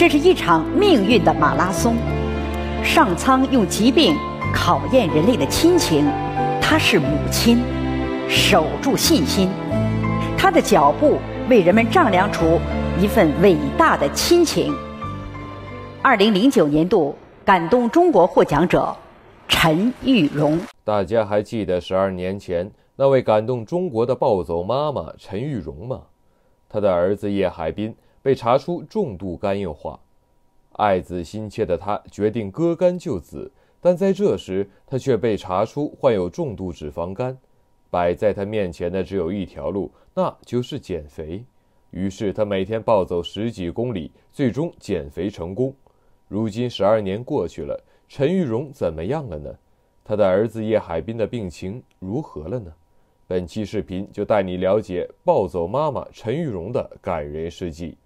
这是一场命运的马拉松，上苍用疾病考验人类的亲情。她是母亲，守住信心，她的脚步为人们丈量出一份伟大的亲情。二零零九年度感动中国获奖者陈玉荣，大家还记得十二年前那位感动中国的暴走妈妈陈玉荣吗？她的儿子叶海滨。被查出重度肝硬化，爱子心切的他决定割肝救子，但在这时他却被查出患有重度脂肪肝，摆在他面前的只有一条路，那就是减肥。于是他每天暴走十几公里，最终减肥成功。如今十二年过去了，陈玉荣怎么样了呢？他的儿子叶海滨的病情如何了呢？本期视频就带你了解暴走妈妈陈玉荣的感人事迹。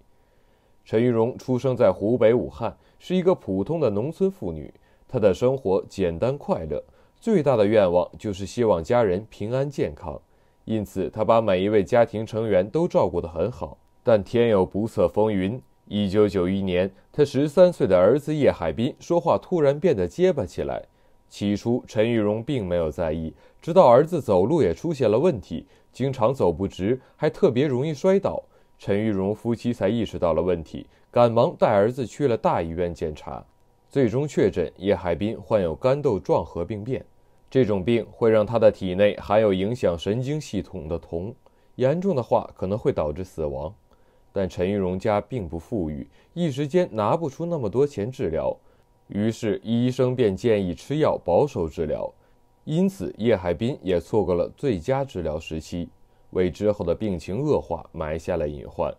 陈玉蓉出生在湖北武汉，是一个普通的农村妇女。她的生活简单快乐，最大的愿望就是希望家人平安健康。因此，她把每一位家庭成员都照顾得很好。但天有不测风云，一九九一年，她十三岁的儿子叶海滨说话突然变得结巴起来。起初，陈玉蓉并没有在意，直到儿子走路也出现了问题，经常走不直，还特别容易摔倒。陈玉荣夫妻才意识到了问题，赶忙带儿子去了大医院检查，最终确诊叶海滨患有肝豆状核病变。这种病会让他的体内含有影响神经系统的铜，严重的话可能会导致死亡。但陈玉荣家并不富裕，一时间拿不出那么多钱治疗，于是医生便建议吃药保守治疗。因此，叶海滨也错过了最佳治疗时期。为之后的病情恶化埋下了隐患。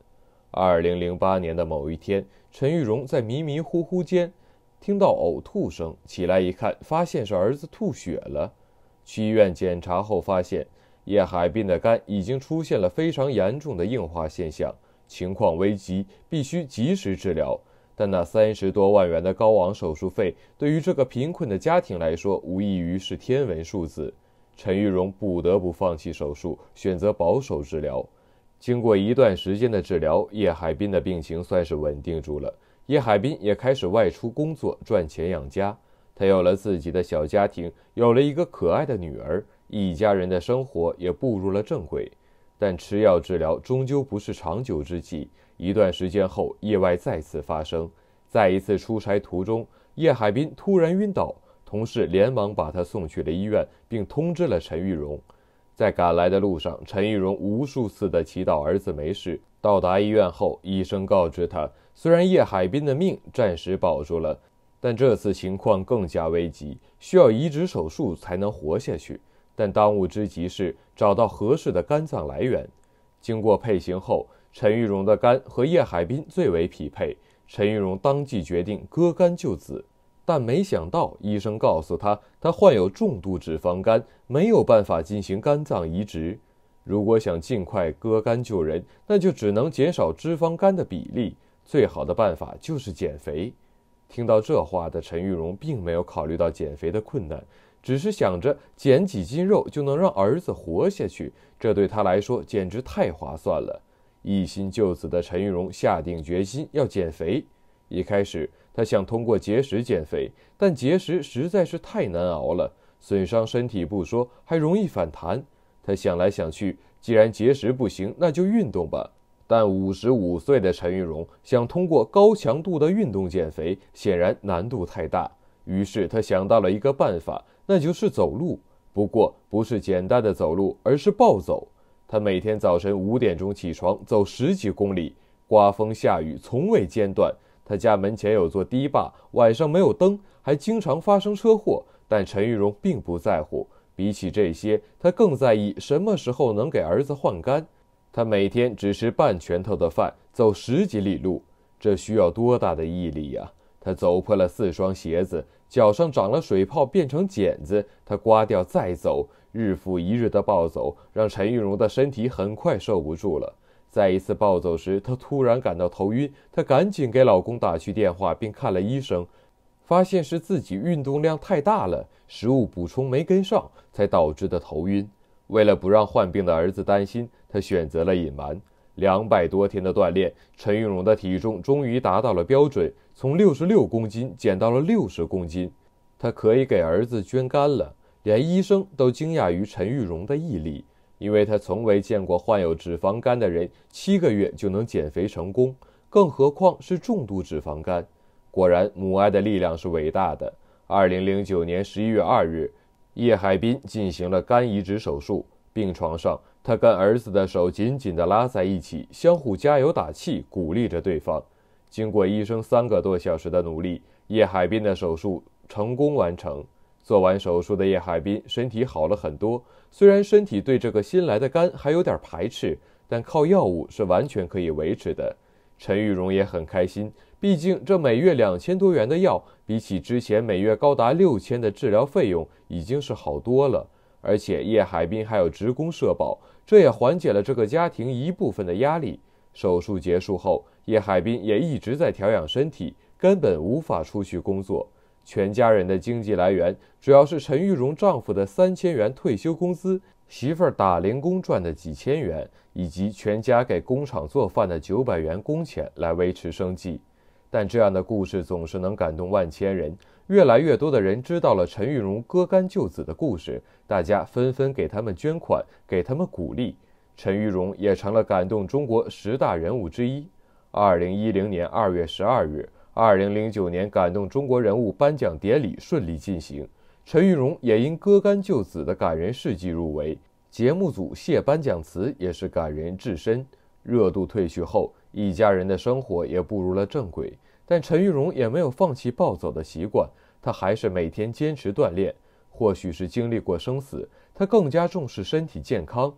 二零零八年的某一天，陈玉荣在迷迷糊糊间听到呕吐声，起来一看，发现是儿子吐血了。去医院检查后，发现叶海滨的肝已经出现了非常严重的硬化现象，情况危急，必须及时治疗。但那三十多万元的高昂手术费，对于这个贫困的家庭来说，无异于是天文数字。陈玉荣不得不放弃手术，选择保守治疗。经过一段时间的治疗，叶海滨的病情算是稳定住了。叶海滨也开始外出工作，赚钱养家。他有了自己的小家庭，有了一个可爱的女儿，一家人的生活也步入了正轨。但吃药治疗终究不是长久之计。一段时间后，意外再次发生，在一次出差途中，叶海滨突然晕倒。同事连忙把他送去了医院，并通知了陈玉荣。在赶来的路上，陈玉荣无数次的祈祷儿子没事。到达医院后，医生告知他，虽然叶海滨的命暂时保住了，但这次情况更加危急，需要移植手术才能活下去。但当务之急是找到合适的肝脏来源。经过配型后，陈玉荣的肝和叶海滨最为匹配。陈玉荣当即决定割肝救子。但没想到，医生告诉他，他患有重度脂肪肝，没有办法进行肝脏移植。如果想尽快割肝救人，那就只能减少脂肪肝的比例。最好的办法就是减肥。听到这话的陈玉荣并没有考虑到减肥的困难，只是想着减几斤肉就能让儿子活下去，这对他来说简直太划算了。一心救子的陈玉荣下定决心要减肥。一开始。他想通过节食减肥，但节食实在是太难熬了，损伤身体不说，还容易反弹。他想来想去，既然节食不行，那就运动吧。但五十五岁的陈玉荣想通过高强度的运动减肥，显然难度太大。于是他想到了一个办法，那就是走路。不过不是简单的走路，而是暴走。他每天早晨五点钟起床，走十几公里，刮风下雨从未间断。他家门前有座堤坝，晚上没有灯，还经常发生车祸。但陈玉荣并不在乎，比起这些，他更在意什么时候能给儿子换肝。他每天只吃半拳头的饭，走十几里路，这需要多大的毅力呀！他走破了四双鞋子，脚上长了水泡，变成茧子，他刮掉再走。日复一日的暴走，让陈玉荣的身体很快受不住了。在一次暴走时，她突然感到头晕，她赶紧给老公打去电话，并看了医生，发现是自己运动量太大了，食物补充没跟上，才导致的头晕。为了不让患病的儿子担心，她选择了隐瞒。两百多天的锻炼，陈玉荣的体重终于达到了标准，从六十六公斤减到了六十公斤，她可以给儿子捐肝了。连医生都惊讶于陈玉荣的毅力。因为他从未见过患有脂肪肝的人七个月就能减肥成功，更何况是重度脂肪肝。果然，母爱的力量是伟大的。二零零九年十一月二日，叶海滨进行了肝移植手术。病床上，他跟儿子的手紧紧地拉在一起，相互加油打气，鼓励着对方。经过医生三个多小时的努力，叶海滨的手术成功完成。做完手术的叶海滨身体好了很多，虽然身体对这个新来的肝还有点排斥，但靠药物是完全可以维持的。陈玉荣也很开心，毕竟这每月两千多元的药，比起之前每月高达六千的治疗费用，已经是好多了。而且叶海滨还有职工社保，这也缓解了这个家庭一部分的压力。手术结束后，叶海滨也一直在调养身体，根本无法出去工作。全家人的经济来源主要是陈玉荣丈夫的三千元退休工资、媳妇儿打零工赚的几千元，以及全家给工厂做饭的九百元工钱来维持生计。但这样的故事总是能感动万千人，越来越多的人知道了陈玉荣割肝救子的故事，大家纷纷给他们捐款，给他们鼓励。陈玉荣也成了感动中国十大人物之一。二零一零年二月十二日。二零零九年感动中国人物颁奖典礼顺利进行，陈玉蓉也因割肝救子的感人事迹入围。节目组谢颁奖词也是感人至深。热度褪去后，一家人的生活也步入了正轨。但陈玉蓉也没有放弃暴走的习惯，她还是每天坚持锻炼。或许是经历过生死，她更加重视身体健康，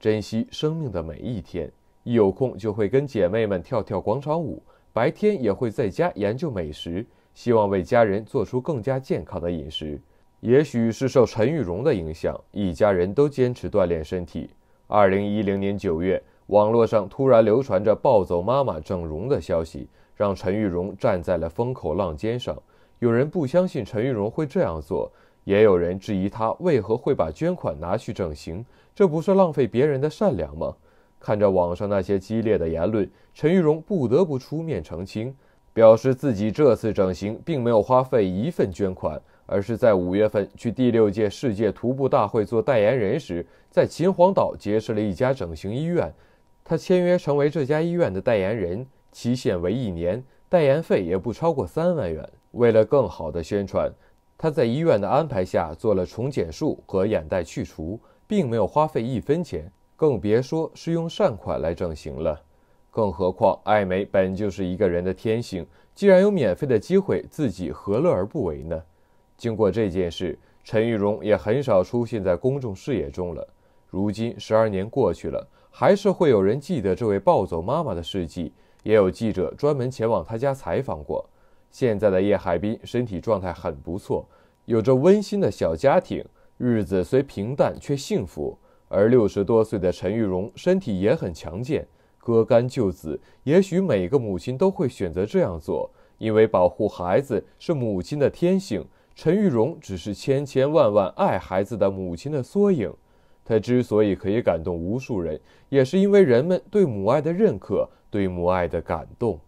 珍惜生命的每一天。一有空就会跟姐妹们跳跳广场舞。白天也会在家研究美食，希望为家人做出更加健康的饮食。也许是受陈玉蓉的影响，一家人都坚持锻炼身体。二零一零年九月，网络上突然流传着暴走妈妈整容的消息，让陈玉蓉站在了风口浪尖上。有人不相信陈玉蓉会这样做，也有人质疑她为何会把捐款拿去整形，这不是浪费别人的善良吗？看着网上那些激烈的言论，陈玉蓉不得不出面澄清，表示自己这次整形并没有花费一份捐款，而是在五月份去第六届世界徒步大会做代言人时，在秦皇岛结识了一家整形医院，他签约成为这家医院的代言人，期限为一年，代言费也不超过三万元。为了更好的宣传，他在医院的安排下做了重睑术和眼袋去除，并没有花费一分钱。更别说是用善款来整形了，更何况爱美本就是一个人的天性，既然有免费的机会，自己何乐而不为呢？经过这件事，陈玉蓉也很少出现在公众视野中了。如今十二年过去了，还是会有人记得这位暴走妈妈的事迹，也有记者专门前往她家采访过。现在的叶海滨身体状态很不错，有着温馨的小家庭，日子虽平淡却幸福。而六十多岁的陈玉蓉身体也很强健，割肝救子，也许每个母亲都会选择这样做，因为保护孩子是母亲的天性。陈玉蓉只是千千万万爱孩子的母亲的缩影，她之所以可以感动无数人，也是因为人们对母爱的认可，对母爱的感动。